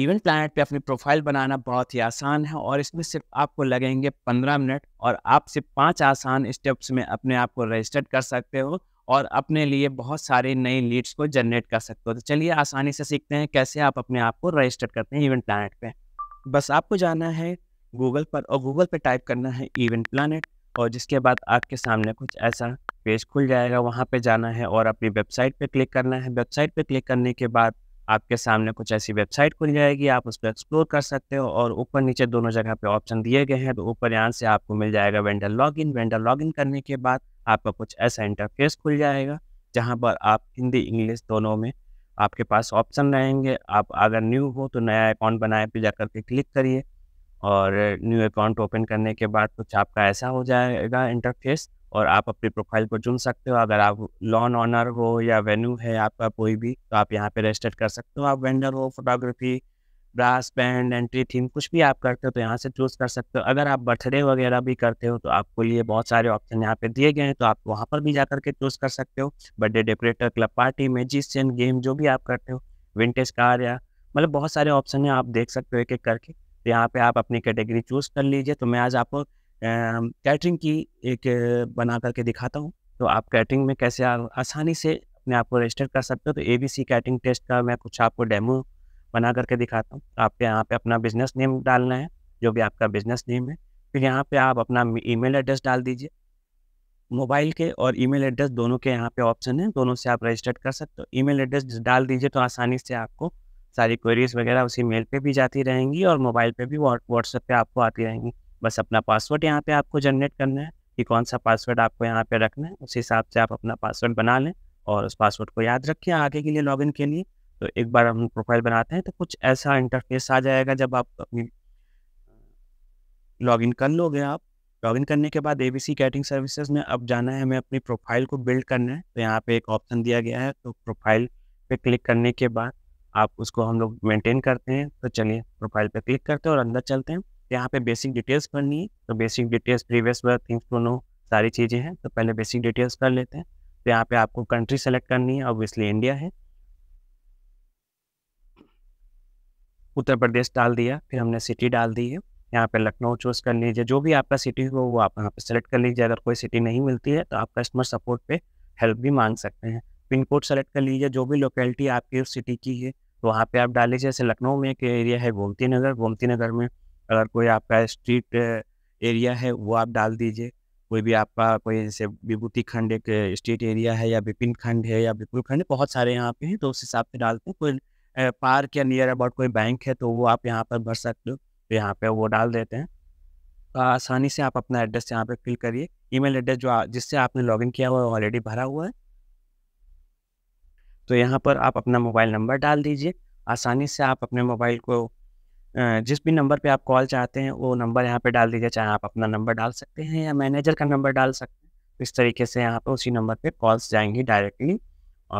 event planet पे अपनी profile बनाना बहुत ही आसान है और इसमें सिर्फ आपको लगेंगे पंद्रह मिनट और आप सिर्फ पाँच आसान स्टेप्स में अपने आप को रजिस्टर्ड कर सकते हो और अपने लिए बहुत सारे नए लीड्स को जनरेट कर सकते हो तो चलिए आसानी से सीखते हैं कैसे आप अपने आप को रजिस्टर्ड करते हैं इवेंट प्लानट पे बस आपको जाना है गूगल पर और गूगल पर टाइप करना है इवेंट प्लानट और जिसके बाद आपके सामने कुछ ऐसा पेज खुल जाएगा वहाँ पे जाना है और अपनी वेबसाइट पे क्लिक करना है वेबसाइट पे क्लिक करने के बाद आपके सामने कुछ ऐसी वेबसाइट खुल जाएगी आप उस पर एक्सप्लोर कर सकते हो और ऊपर नीचे दोनों जगह पे ऑप्शन दिए गए हैं तो ऊपर यहाँ से आपको मिल जाएगा वेंडर लॉगिन वेंडर लॉगिन करने के बाद आपका कुछ ऐसा इंटरफेस खुल जाएगा जहाँ पर आप हिंदी इंग्लिश दोनों में आपके पास ऑप्शन रहेंगे आप अगर न्यू हो तो नया अकाउंट बनाए पे जा करके क्लिक करिए और न्यू अकाउंट ओपन करने के बाद कुछ आपका ऐसा हो जाएगा इंटरफेस और आप अपने प्रोफाइल को चुन सकते हो अगर आप लॉन ऑनर हो या वेन्यू है आपका कोई भी तो आप यहाँ पे रजिस्टर कर सकते हो आप वेंडर हो photography brass band entry theme कुछ भी आप करते हो तो यहाँ से चूज़ कर सकते हो अगर आप बर्थडे वगैरह भी करते हो तो आपको लिए बहुत सारे ऑप्शन यहाँ पे दिए गए हैं तो आप वहाँ पर भी जा करके चूज़ कर सकते हो birthday decorator club party magician game जो भी आप करते हो विंटेज कार या मतलब बहुत सारे ऑप्शन हैं आप देख सकते हो एक एक करके तो यहाँ पे आप अपनी कैटेगरी चूज़ कर लीजिए तो मैं आज आपको कैटरिंग की एक बना करके दिखाता हूँ तो आप कैटरिंग में कैसे आसानी से अपने आप को रजिस्टर कर सकते हो तो A B C catering taste का मैं कुछ आपको डेमो बना करके दिखाता हूँ आप यहाँ पे अपना बिजनेस नेम डालना है जो भी आपका बिजनेस नेम है फिर यहाँ पे आप अपना ईमेल एड्रेस डाल दीजिए मोबाइल के और ईमेल एड्रेस दोनों के यहाँ पे ऑप्शन है दोनों से आप रजिस्टर कर सकते हो ईमेल एड्रेस डाल दीजिए तो आसानी से आपको सारी क्वेरीज वगैरह उसी मेल पे भी जाती रहेंगी और मोबाइल पे भी व्हाट्सएप पे आपको आती रहेंगी बस अपना पासवर्ड यहाँ पे आपको जनरेट करना है कि कौन सा पासवर्ड आपको यहाँ पे रखना है उस हिसाब से आप अपना पासवर्ड बना लें और उस पासवर्ड को याद रखें आगे के लिए लॉगिन के लिए तो एक बार हम प्रोफाइल बनाते हैं तो कुछ ऐसा इंटरफेस आ जाएगा जब आप अपनी लॉगिन कर लोगे आप लॉगिन करने के बाद ए बी सी कैटिंग सर्विसेज में अब जाना है हमें अपनी प्रोफाइल को बिल्ड करना है तो यहाँ पे एक ऑप्शन दिया गया है तो प्रोफाइल पे क्लिक करने के बाद आप उसको हम लोग मेंटेन करते हैं तो चलिए प्रोफाइल पे क्लिक करते हैं और अंदर चलते हैं तो यहाँ पे बेसिक डिटेल्स करनी है तो basic details previous work things to know सारी चीज़ें हैं तो पहले बेसिक डिटेल्स कर लेते हैं तो यहाँ पे आपको कंट्री सेलेक्ट करनी है ऑब्वियसली इंडिया है उत्तर प्रदेश डाल दिया फिर हमने सिटी डाल दी है यहाँ पे लखनऊ चूज कर लीजिए जो भी आपका सिटी हो वो आप यहाँ पे सेलेक्ट कर लीजिए अगर कोई सिटी नहीं मिलती है तो आप कस्टमर सपोर्ट पे हेल्प भी मांग सकते हैं पिन कोड सेलेक्ट कर लीजिए जो भी लोकेलिटी आपकी उस सिटी की है तो वहाँ पे आप डाल लीजिए जैसे लखनऊ में एक एरिया है गोमती नगर गोमती नगर में अगर कोई आपका स्ट्रीट एरिया है वो आप डाल दीजिए कोई भी आपका कोई जैसे विभूति खंड एक स्ट्रीट एरिया है या विपिन खंड है या विपुल खंड बहुत सारे यहाँ पे हैं तो उस हिसाब से डालते हैं कोई पार्क या नियर अबाउट कोई बैंक है तो वो आप यहाँ पर भर सकते हो तो यहाँ पर वो डाल देते हैं तो आसानी से आप अपना एड्रेस यहाँ पर फिल करिए ई एड्रेस जो जिससे आपने लॉगिन किया हुआ है ऑलरेडी भरा हुआ है तो यहाँ पर आप अपना मोबाइल नंबर डाल दीजिए आसानी से आप अपने मोबाइल को जिस भी नंबर पे आप कॉल चाहते हैं वो नंबर यहाँ पे डाल दीजिए चाहे आप अपना नंबर डाल सकते हैं या मैनेजर का नंबर डाल सकते हैं तो इस तरीके से यहाँ पे उसी नंबर पे कॉल्स जाएंगी डायरेक्टली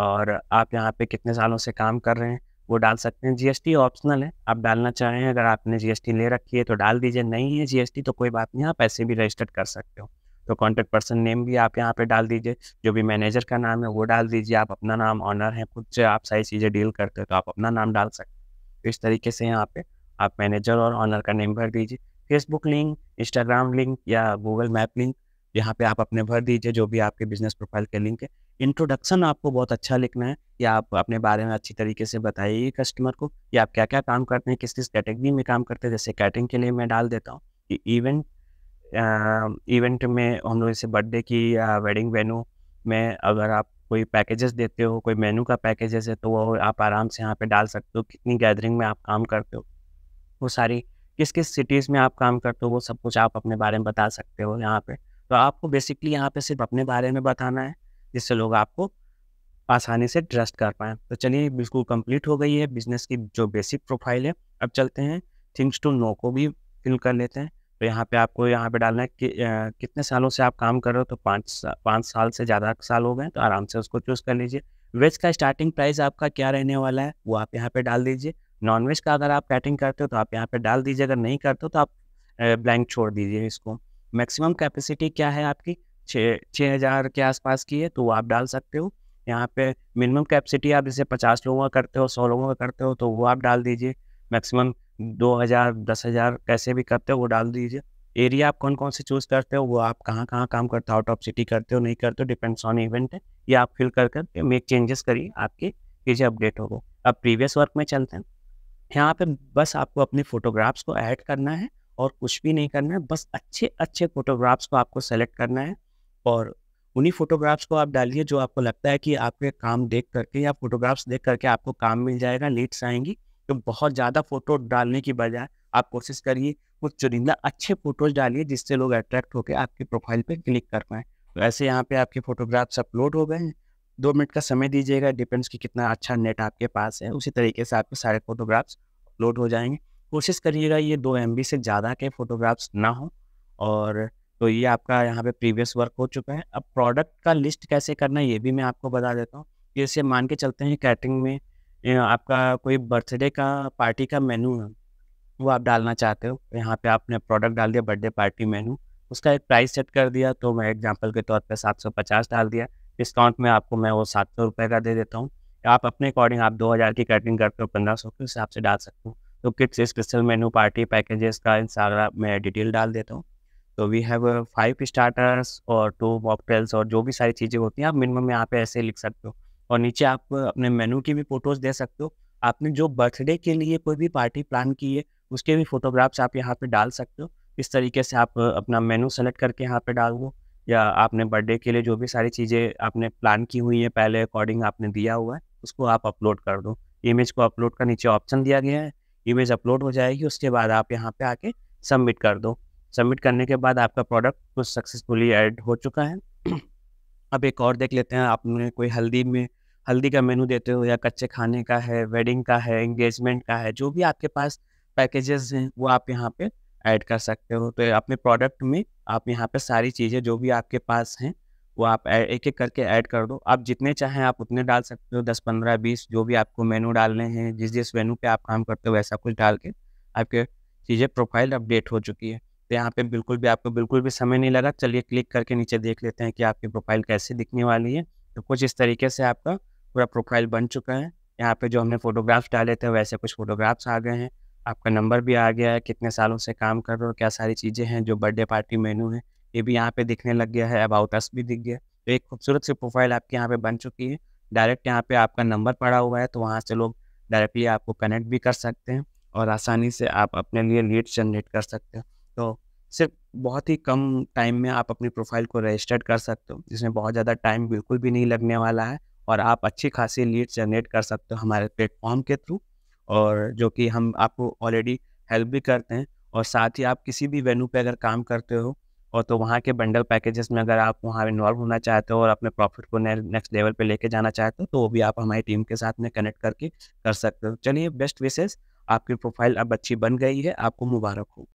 और आप यहाँ पे कितने सालों से काम कर रहे हैं वो डाल सकते हैं जीएसटी ऑप्शनल है आप डालना चाहें अगर आपने जीएसटी ले रखी है तो डाल दीजिए नहीं है जीएसटी तो कोई बात नहीं आप ऐसे भी रजिस्टर्ड कर सकते हो तो कॉन्टैक्ट पर्सन नेम भी आप यहाँ पे डाल दीजिए जो भी मैनेजर का नाम है वो डाल दीजिए आप अपना नाम ऑनर है खुद से आप सारी चीज़ें डील करते हो तो आप अपना नाम डाल सकते हो तो इस तरीके से यहाँ पे आप मैनेजर और ऑनर का नेम भर दीजिए फेसबुक लिंक इंस्टाग्राम लिंक या गूगल मैप लिंक यहाँ पे आप अपने भर दीजिए जो भी आपके बिजनेस प्रोफाइल के लिंक है इंट्रोडक्शन आपको बहुत अच्छा लिखना है या आप अपने बारे में अच्छी तरीके से बताइए कस्टमर को या आप क्या क्या काम करते हैं किस किस कैटेगरी में काम करते हैं जैसे कैटरिंग के लिए मैं डाल देता हूँ कि इवेंट इवेंट में हम लोग जैसे बर्थडे की या वेडिंग वेन्यू में अगर आप कोई पैकेजेस देते हो कोई मेनू का पैकेजेस है तो वो आप आराम से यहाँ पे डाल सकते हो कितनी गैदरिंग में आप काम करते हो वो सारी किस किस सिटीज़ में आप काम करते हो वो सब कुछ आप अपने बारे में बता सकते हो यहाँ पे तो आपको बेसिकली यहाँ पे सिर्फ अपने बारे में बताना है जिससे लोग आपको आसानी से ट्रस्ट कर पाएँ तो चलिए बिल्कुल कंप्लीट हो गई है बिजनेस की जो बेसिक प्रोफाइल है अब चलते हैं थिंग्स टू नो को भी फिल कर लेते हैं तो यहाँ पे आपको यहाँ पे डालना है कि आ, कितने सालों से आप काम कर रहे हो तो पाँच पाँच साल से ज़्यादा साल हो गए तो आराम से उसको चूज़ कर लीजिए वेज का स्टार्टिंग प्राइस आपका क्या रहने वाला है वो आप यहाँ पे डाल दीजिए नॉनवेज का अगर आप पैटिंग करते हो तो आप यहाँ पे डाल दीजिए अगर नहीं करते हो तो आप ब्लैंक छोड़ दीजिए इसको मैक्सिमम कैपेसिटी क्या है आपकी छः छः हज़ार के आसपास की है तो आप डाल सकते हो यहाँ पे मिनिमम कैपेसिटी आप जैसे पचास लोगों का करते हो सौ लोगों का करते हो तो वो आप डाल दीजिए मैक्सिमम दो हज़ार दस हज़ार कैसे भी करते हो वो डाल दीजिए एरिया आप कौन कौन से चूज़ करते हो वो आप कहाँ कहाँ काम करते हो आउट ऑफ सिटी करते हो नहीं करते हो डिपेंड्स ऑन इवेंट है ये आप फिल कर कर मेक चेंजेस करिए आपके पीछे अपडेट होगा अब प्रीवियस वर्क में चलते हैं यहाँ पे बस आपको अपने फोटोग्राफ्स को ऐड करना है और कुछ भी नहीं करना है बस अच्छे अच्छे फोटोग्राफ्स को आपको सेलेक्ट करना है और उन्हीं फोटोग्राफ्स को आप डालिए जो आपको लगता है कि आपके काम देख करके या फोटोग्राफ्स देख करके आपको काम मिल जाएगा लीड्स आएंगी तो बहुत ज़्यादा फोटो डालने की बजाय आप कोशिश करिए कुछ चुनिंदा अच्छे फोटोज डालिए जिससे लोग अट्रैक्ट होकर आपके प्रोफाइल पर क्लिक कर पाएँ वैसे तो यहाँ पे आपके फोटोग्राफ्स अपलोड हो गए हैं दो मिनट का समय दीजिएगा डिपेंड्स कि कितना अच्छा नेट आपके पास है उसी तरीके से आपके सारे फोटोग्राफ्स अपलोड हो जाएंगे कोशिश करिएगा ये दो एम से ज़्यादा के फोटोग्राफ्स ना हो और तो ये आपका यहाँ पे प्रीवियस वर्क हो चुका है अब प्रोडक्ट का लिस्ट कैसे करना है ये भी मैं आपको बता देता हूँ जैसे मान के चलते हैं कैटरिंग में आपका कोई बर्थडे का पार्टी का मेनू है वो आप डालना चाहते हो तो यहाँ पे आपने प्रोडक्ट डाल दिया बर्थडे पार्टी मेनू उसका एक प्राइस सेट कर दिया तो मैं एग्जांपल के तौर पे सात डाल दिया डिस्काउंट में आपको मैं वो सात सौ रुपये का दे देता हूँ आप अपने अकॉर्डिंग आप दो हज़ार की कटिंग करके पंद्रह सौ के हिसाब से डाल सकते हो तो kids special menu party packages का इंस्टाग्राम में डिटेल डाल देता हूँ तो वी हैव फाइव स्टार्टर्स और टू मॉकटेल्स और जो भी सारी चीज़ें होती हैं आप मिनिमम यहाँ पे ऐसे लिख सकते हो और नीचे आप अपने मेनू की भी फ़ोटोज़ दे सकते हो आपने जो बर्थडे के लिए कोई भी पार्टी प्लान की है उसके भी फोटोग्राफ्स आप यहाँ पे डाल सकते हो इस तरीके से आप अपना मेनू सेलेक्ट करके यहाँ पे डाल दो या आपने बर्थडे के लिए जो भी सारी चीज़ें आपने प्लान की हुई है पहले अकॉर्डिंग आपने दिया हुआ है उसको आप अपलोड कर दो इमेज को अपलोड का नीचे ऑप्शन दिया गया है इमेज अपलोड हो जाएगी उसके बाद आप यहाँ पे आके सबमिट कर दो सबमिट करने के बाद आपका प्रोडक्ट कुछ सक्सेसफुली ऐड हो चुका है अब एक और देख लेते हैं आपने कोई हल्दी में हल्दी का मेनू देते हो या कच्चे खाने का है वेडिंग का है एंगेजमेंट का है जो भी आपके पास पैकेजेस हैं वो आप यहाँ पे ऐड कर सकते हो तो अपने प्रोडक्ट में आप यहाँ पे सारी चीज़ें जो भी आपके पास हैं वो आप एक एक करके ऐड कर दो आप जितने चाहें आप उतने डाल सकते हो दस पंद्रह बीस जो भी आपको मेनू डालने हैं जिस जिस मेनू पे आप काम करते हो वैसा कुछ डाल के आपके चीज़ें प्रोफाइल अपडेट हो चुकी है तो यहाँ पे बिल्कुल भी आपको बिल्कुल भी समय नहीं लगा चलिए क्लिक करके नीचे देख लेते हैं कि आपकी प्रोफाइल कैसे दिखने वाली है तो कुछ इस तरीके से आपका पूरा प्रोफाइल बन चुका है यहाँ पे जो हमने फोटोग्राफ्स डाले थे वैसे कुछ फोटोग्राफ्स आ गए हैं आपका नंबर भी आ गया है कितने सालों से काम कर रहे हो क्या सारी चीज़ें हैं जो बर्थडे पार्टी मेनू है ये भी यहाँ पे दिखने लग गया है अबाउट अस भी दिख गया तो एक खूबसूरत सी प्रोफाइल आपके यहाँ पे बन चुकी है डायरेक्ट यहाँ पे आपका नंबर पड़ा हुआ है तो वहाँ से लोग डायरेक्टली आपको कनेक्ट भी कर सकते हैं और आसानी से आप अपने लिए लीड जनरेट कर सकते हो तो सिर्फ बहुत ही कम टाइम में आप अपनी प्रोफाइल को रजिस्टर्ड कर सकते हो जिसमें बहुत ज़्यादा टाइम बिल्कुल भी नहीं लगने वाला है और आप अच्छी खासी लीड जनरेट कर सकते हो हमारे प्लेटफॉर्म के थ्रू और जो कि हम आपको ऑलरेडी हेल्प भी करते हैं और साथ ही आप किसी भी वेन्यू पे अगर काम करते हो और तो वहाँ के बंडल पैकेजेस में अगर आप वहाँ इन्वॉल्व होना चाहते हो और अपने प्रॉफिट को नेक्स्ट लेवल पे लेके जाना चाहते हो तो वो भी आप हमारी टीम के साथ में कनेक्ट करके कर सकते हो चलिए बेस्ट विशेष आपकी प्रोफाइल अब अच्छी बन गई है आपको मुबारक हो